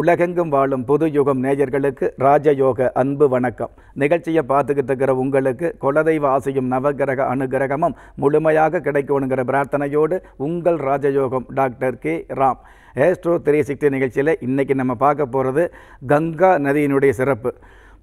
உலகெங்கும் வாழும் புது யுகம் நேயர்களுக்கு ராஜயோக அன்பு வணக்கம் நிகழ்ச்சியை பார்த்துக்கிட்டு இருக்கிற உங்களுக்கு குலதெய்வ ஆசையும் நவகிரக அனுகிரகமும் முழுமையாக கிடைக்கணுங்கிற பிரார்த்தனையோடு உங்கள் Rajayogam doctor K Ram Astro three sixty நிகழ்ச்சியில் இன்றைக்கி நம்ம பார்க்க போகிறது கங்கா நதியினுடைய சிறப்பு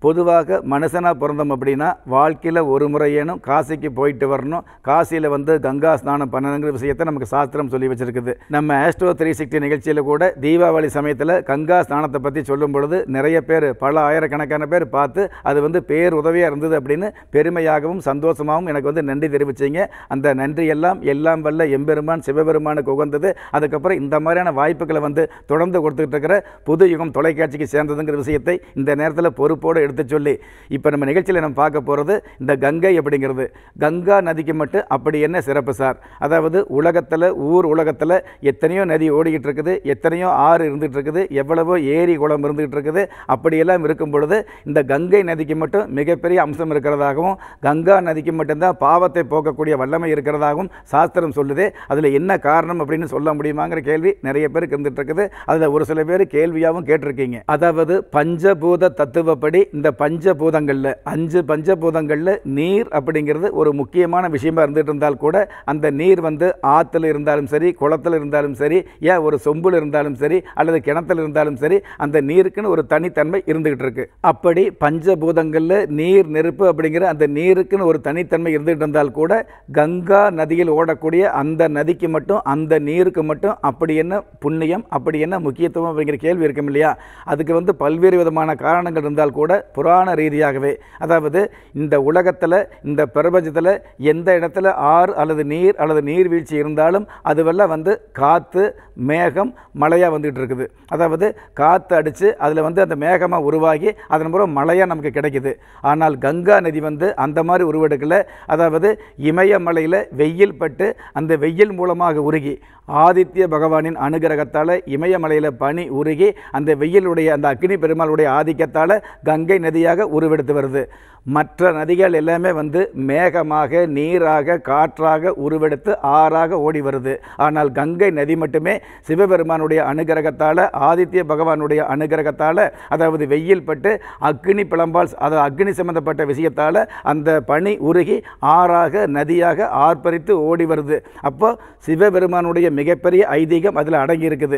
பொதுவாக மனுஷனாக பிறந்தோம் அப்படின்னா வாழ்க்கையில் ஒரு முறையேனும் காசிக்கு போயிட்டு வரணும் காசியில் வந்து கங்கா ஸ்நானம் பண்ணணுங்கிற விஷயத்தை நமக்கு சாஸ்திரம் சொல்லி வச்சுருக்குது நம்ம ஆஸ்ட்ரோ த்ரீ சிக்ஸ்டி நிகழ்ச்சியில் கூட தீபாவளி சமயத்தில் கங்கா ஸ்நானத்தை பற்றி சொல்லும் பொழுது நிறைய பேர் பல ஆயிரக்கணக்கான பேர் பார்த்து அது வந்து பேர் உதவியாக இருந்தது அப்படின்னு பெருமையாகவும் சந்தோஷமாகவும் எனக்கு வந்து நன்றி தெரிவிச்சிங்க அந்த நன்றி எல்லாம் எல்லாம் வல்ல எம்பெருமான் சிவபெருமானுக்கு உகந்தது அதுக்கப்புறம் இந்த மாதிரியான வாய்ப்புகளை வந்து தொடர்ந்து கொடுத்துக்கிட்டு இருக்கிற புது யுகம் தொலைக்காட்சிக்கு சேர்ந்ததுங்கிற விஷயத்தை இந்த நேரத்தில் பொறுப்போடு எடுத்து சொல்லி இப்போ நம்ம நிகழ்ச்சியில் நம்ம பார்க்க போகிறது இந்த கங்கை அப்படிங்கிறது கங்கா நதிக்கு மட்டும் அப்படி என்ன சிறப்பு சார் அதாவது உலகத்தில் ஊர் உலகத்தில் எத்தனையோ நதி ஓடிக்கிட்டு இருக்குது எத்தனையோ ஆறு இருந்துகிட்டு இருக்குது எவ்வளவோ ஏரி குளம் இருந்துகிட்டு இருக்குது அப்படியெல்லாம் இருக்கும் பொழுது இந்த கங்கை நதிக்கு மட்டும் மிகப்பெரிய அம்சம் இருக்கிறதாகவும் கங்கா நதிக்கு மட்டும்தான் பாவத்தை போக்கக்கூடிய வல்லமை இருக்கிறதாகவும் சாஸ்திரம் சொல்லுது அதில் என்ன காரணம் அப்படின்னு சொல்ல முடியுமாங்கிற கேள்வி நிறைய பேருக்கு இருந்துகிட்டு இருக்குது அதில் ஒரு சில பேர் கேள்வியாகவும் கேட்டிருக்கீங்க அதாவது பஞ்சபூத தத்துவப்படி இந்த பஞ்சபூதங்களில் அஞ்சு பஞ்சபூதங்களில் நீர் அப்படிங்கிறது ஒரு முக்கியமான விஷயமா இருந்துகிட்டு இருந்தால் கூட அந்த நீர் வந்து ஆற்றுல இருந்தாலும் சரி குளத்தில் இருந்தாலும் சரி ஏன் ஒரு சொம்பில் இருந்தாலும் சரி அல்லது கிணத்துல இருந்தாலும் சரி அந்த நீருக்குன்னு ஒரு தனித்தன்மை இருந்துகிட்டு இருக்கு அப்படி பஞ்சபூதங்களில் நீர் நெருப்பு அப்படிங்கிற அந்த நீருக்குன்னு ஒரு தனித்தன்மை இருந்துகிட்டு இருந்தால் கூட கங்கா நதியில் ஓடக்கூடிய அந்த நதிக்கு மட்டும் அந்த நீருக்கு மட்டும் அப்படி என்ன புண்ணியம் அப்படி என்ன முக்கியத்துவம் அப்படிங்கிற கேள்வி இருக்கும் இல்லையா அதுக்கு வந்து பல்வேறு விதமான காரணங்கள் இருந்தால் கூட புராண ரீதியாகவே அதாவது இந்த உலகத்தில் இந்த பிரபஞ்சத்தில் எந்த இடத்துல ஆறு அல்லது நீர் அல்லது நீர்வீழ்ச்சி இருந்தாலும் அதுவெல்லாம் வந்து காற்று மேகம் மழையாக வந்துகிட்டு இருக்குது அதாவது காற்று அடித்து அதில் வந்து அந்த மேகமாக உருவாகி அதன் மூலம் மழையாக நமக்கு கிடைக்குது ஆனால் கங்கா நதி வந்து அந்த மாதிரி உருவெடுக்கல அதாவது இமயமலையில் வெயில் பட்டு அந்த வெயில் மூலமாக உருகி ஆதித்ய பகவானின் அனுகிரகத்தால் இமயமலையில் பனி உருகி அந்த வெயிலுடைய அந்த அக்னி பெருமாளுடைய ஆதிக்கத்தால் கங்கை கங்கை நதியாக உருவெடுத்து வருது மற்ற நதிகள் எல்லாமே வந்து மேகமாக நீராக காற்றாக உருவெடுத்து ஆறாக ஓடி வருது ஆனால் கங்கை நதி மட்டுமே சிவபெருமானுடைய அனுகிரகத்தால் ஆதித்ய பகவானுடைய அனுகிரகத்தால் அதாவது வெயில் பட்டு அக்னி பிளம்பால் அதாவது அக்னி சம்பந்தப்பட்ட விஷயத்தால் அந்த பனி உருகி ஆறாக நதியாக ஆர்ப்பரித்து ஓடி வருது அப்போ சிவபெருமானுடைய மிகப்பெரிய ஐதீகம் அதில் அடங்கியிருக்குது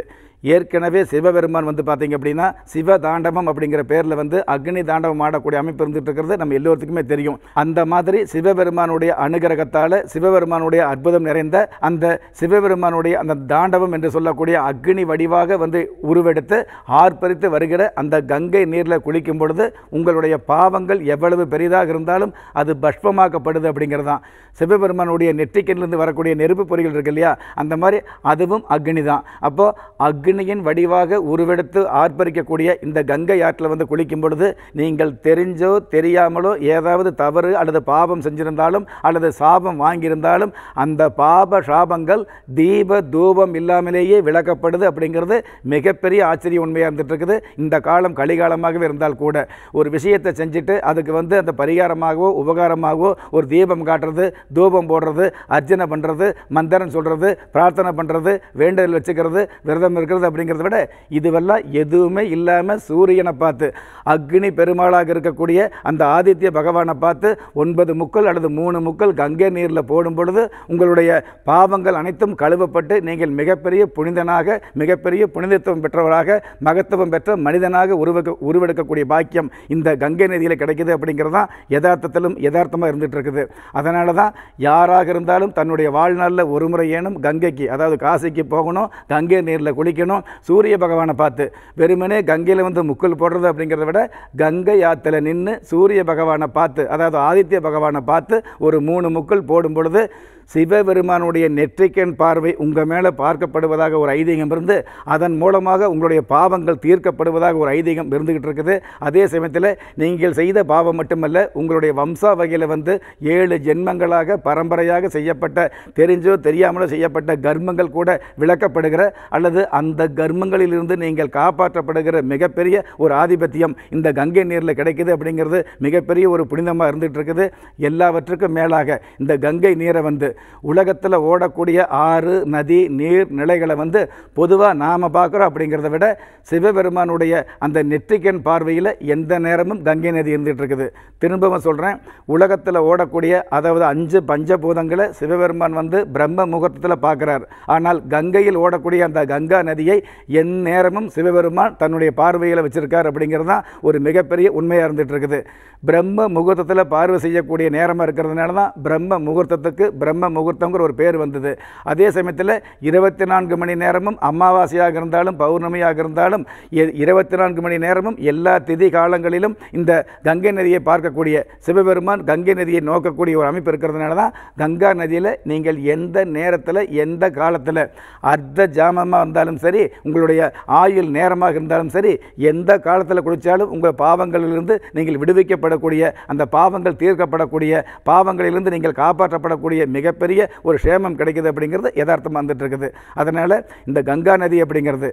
ஏற்கனவே சிவபெருமான் வந்து பார்த்தீங்க அப்படின்னா சிவ தாண்டவம் அப்படிங்கிற பேரில் வந்து அக்னி தாண்டவம் ஆடக்கூடிய அமைப்பு இருந்துகிட்டு இருக்கிறது நம்ம நம்ம எல்லோருத்துக்குமே தெரியும் அந்த மாதிரி சிவபெருமானுடைய அனுகிரகத்தால் சிவபெருமானுடைய அற்புதம் நிறைந்த அந்த சிவபெருமானுடைய அந்த தாண்டவம் என்று சொல்லக்கூடிய அக்னி வடிவாக வந்து உருவெடுத்து ஆர்ப்பரித்து வருகிற அந்த கங்கை நீரில் குளிக்கும் பொழுது உங்களுடைய பாவங்கள் எவ்வளவு பெரிதாக இருந்தாலும் அது பஷ்பமாக்கப்படுது அப்படிங்கிறது தான் சிவபெருமானுடைய நெற்றிக்கண்ணிலிருந்து வரக்கூடிய நெருப்பு பொறிகள் இருக்கு இல்லையா அந்த மாதிரி அதுவும் அக்னி தான் அப்போது அக்னியின் வடிவாக உருவெடுத்து ஆர்ப்பரிக்கக்கூடிய இந்த கங்கை ஆற்றில் வந்து குளிக்கும் பொழுது நீங்கள் தெரிஞ்சோ தெரியாமல் அவர்களோ ஏதாவது தவறு அல்லது பாபம் செஞ்சிருந்தாலும் அல்லது சாபம் வாங்கியிருந்தாலும் அந்த பாப சாபங்கள் தீப தூபம் இல்லாமலேயே விளக்கப்படுது அப்படிங்கிறது மிகப்பெரிய ஆச்சரிய உண்மையாக இருந்துட்டு இருக்குது இந்த காலம் கலிகாலமாகவே இருந்தால் கூட ஒரு விஷயத்தை செஞ்சுட்டு அதுக்கு வந்து அந்த பரிகாரமாகவோ உபகாரமாகவோ ஒரு தீபம் காட்டுறது தூபம் போடுறது அர்ச்சனை பண்ணுறது மந்திரம் சொல்கிறது பிரார்த்தனை பண்ணுறது வேண்டுதல் வச்சுக்கிறது விரதம் இருக்கிறது அப்படிங்கிறத விட இதுவெல்லாம் எதுவுமே இல்லாமல் சூரியனை பார்த்து அக்னி பெருமாளாக இருக்கக்கூடிய அந்த ஆதி ஆதித்ய பகவானை பார்த்து ஒன்பது முக்கள் அல்லது மூணு முக்கள் கங்கை நீரில் போடும் பொழுது உங்களுடைய பாவங்கள் அனைத்தும் கழுவப்பட்டு நீங்கள் மிகப்பெரிய புனிதனாக மிகப்பெரிய புனிதத்துவம் பெற்றவராக மகத்துவம் பெற்ற மனிதனாக உருவக்க உருவெடுக்கக்கூடிய பாக்கியம் இந்த கங்கை நதியில் கிடைக்கிது அப்படிங்கிறது தான் யதார்த்தத்திலும் யதார்த்தமாக இருந்துகிட்டு இருக்குது அதனால தான் யாராக இருந்தாலும் தன்னுடைய வாழ்நாளில் ஒரு முறை ஏனும் கங்கைக்கு அதாவது காசிக்கு போகணும் கங்கை நீரில் குளிக்கணும் சூரிய பகவானை பார்த்து வெறுமனே கங்கையில் வந்து முக்கள் போடுறது அப்படிங்கிறத விட கங்கை ஆத்தில் நின்று சூரிய பகவான் பகவானை பார்த்து அதாவது ஆதித்ய பகவானை பார்த்து ஒரு மூணு முக்கள் போடும் பொழுது சிவபெருமானுடைய நெற்றிக்கண் பார்வை உங்கள் மேலே பார்க்கப்படுவதாக ஒரு ஐதீகம் இருந்து அதன் மூலமாக உங்களுடைய பாவங்கள் தீர்க்கப்படுவதாக ஒரு ஐதீகம் இருந்துக்கிட்டு இருக்குது அதே சமயத்தில் நீங்கள் செய்த பாவம் மட்டுமல்ல உங்களுடைய வம்சா வகையில் வந்து ஏழு ஜென்மங்களாக பரம்பரையாக செய்யப்பட்ட தெரிஞ்சோ தெரியாமலோ செய்யப்பட்ட கர்மங்கள் கூட விளக்கப்படுகிற அல்லது அந்த கர்மங்களிலிருந்து நீங்கள் காப்பாற்றப்படுகிற மிகப்பெரிய ஒரு ஆதிபத்தியம் இந்த கங்கை நீரில் கிடைக்குது அப்படிங்கிறது மிகப்பெரிய ஒரு புனிதமாக இருந்துகிட்டு இருக்குது எல்லாவற்றுக்கும் மேலாக இந்த கங்கை நீரை வந்து உலகத்தில் ஓடக்கூடிய ஆறு நதி நீர் நிலைகளை வந்து பொதுவாக நாம் பார்க்குறோம் அப்படிங்கிறத விட சிவபெருமானுடைய அந்த நெற்றிக்கண் பார்வையில் எந்த நேரமும் கங்கை நதி இருந்துகிட்டு இருக்குது திரும்பவும் சொல்கிறேன் உலகத்தில் ஓடக்கூடிய அதாவது அஞ்சு பஞ்சபூதங்களை சிவபெருமான் வந்து பிரம்ம முகூர்த்தத்தில் பார்க்குறார் ஆனால் கங்கையில் ஓடக்கூடிய அந்த கங்கா நதியை என் நேரமும் சிவபெருமான் தன்னுடைய பார்வையில் வச்சுருக்கார் அப்படிங்கிறது தான் ஒரு மிகப்பெரிய உண்மையாக இருந்துகிட்டு இருக்குது பிரம்ம முகூர்த்தத்தில் பார்வை செய்யக்கூடிய நேரமாக இருக்கிறதுனால தான் பிரம்ம முகூர்த்தத்துக்கு பிரம்ம பிரம்ம முகூர்த்தங்கிற ஒரு பேர் வந்தது அதே சமயத்தில் இருபத்தி நான்கு மணி நேரமும் அமாவாசையாக இருந்தாலும் பௌர்ணமியாக இருந்தாலும் இருபத்தி நான்கு மணி நேரமும் எல்லா திதி காலங்களிலும் இந்த கங்கை நதியை பார்க்கக்கூடிய சிவபெருமான் கங்கை நதியை நோக்கக்கூடிய ஒரு அமைப்பு இருக்கிறதுனால தான் கங்கா நதியில் நீங்கள் எந்த நேரத்தில் எந்த காலத்தில் அர்த்த ஜாமமாக இருந்தாலும் சரி உங்களுடைய ஆயுள் நேரமாக இருந்தாலும் சரி எந்த காலத்தில் குளித்தாலும் உங்கள் பாவங்களிலிருந்து நீங்கள் விடுவிக்கப்படக்கூடிய அந்த பாவங்கள் தீர்க்கப்படக்கூடிய பாவங்களிலிருந்து நீங்கள் காப்பாற்றப்படக்கூடிய மிக மிகப்பெரிய ஒரு சேமம் கிடைக்குது அப்படிங்கிறது யதார்த்தமாக வந்துட்டு இருக்குது அதனால் இந்த கங்கா நதி அப்படிங்கிறது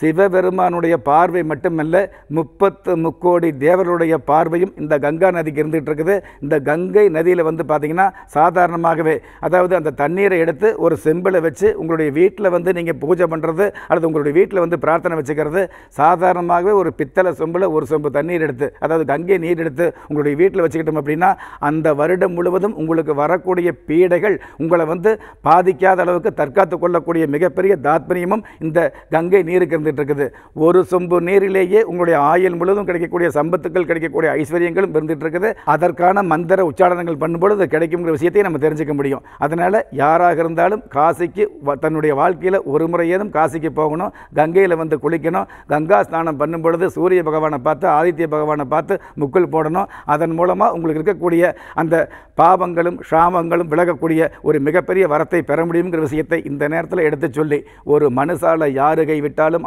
சிவபெருமானுடைய பார்வை மட்டுமல்ல முப்பத்து முக்கோடி தேவர்களுடைய பார்வையும் இந்த கங்கா நதிக்கு இருந்துகிட்டு இருக்குது இந்த கங்கை நதியில் வந்து பார்த்திங்கன்னா சாதாரணமாகவே அதாவது அந்த தண்ணீரை எடுத்து ஒரு செம்பில் வச்சு உங்களுடைய வீட்டில் வந்து நீங்கள் பூஜை பண்ணுறது அல்லது உங்களுடைய வீட்டில் வந்து பிரார்த்தனை வச்சுக்கிறது சாதாரணமாகவே ஒரு பித்தளை செம்பில் ஒரு செம்பு தண்ணீர் எடுத்து அதாவது கங்கை நீர் எடுத்து உங்களுடைய வீட்டில் வச்சுக்கிட்டோம் அப்படின்னா அந்த வருடம் முழுவதும் உங்களுக்கு வரக்கூடிய பீடைகள் உங்களை வந்து பாதிக்காத அளவுக்கு தற்காத்து கொள்ளக்கூடிய மிகப்பெரிய தாத்மரியமும் இந்த கங்கை நீருக்கு இருந்துகிட்ருக்குது ஒரு சொம்பு நீரிலேயே உங்களுடைய ஆயுள் முழுவதும் கிடைக்கக்கூடிய சம்பத்துக்கள் கிடைக்கக்கூடிய ஐஸ்வர்யங்களும் இருந்துகிட்ருக்குது அதற்கான மந்திர உச்சாரணங்கள் பண்ணும்பொழுது கிடைக்குங்கிற விஷயத்தையும் நம்ம தெரிஞ்சுக்க முடியும் அதனால் யாராக இருந்தாலும் காசிக்கு தன்னுடைய வாழ்க்கையில் ஒரு முறையேதும் காசிக்கு போகணும் கங்கையில் வந்து குளிக்கணும் கங்கா ஸ்நானம் பண்ணும் பொழுது சூரிய பகவானை பார்த்து ஆதித்ய பகவானை பார்த்து முக்குள் போடணும் அதன் மூலமாக உங்களுக்கு இருக்கக்கூடிய அந்த பாவங்களும் ஷாமங்களும் விலகக்கூடிய ஒரு மிகப்பெரிய வரத்தை பெற முடியுங்கிற விஷயத்தை இந்த நேரத்தில் எடுத்து சொல்லி ஒரு மனுஷால யாரு கைவிட்டாலும்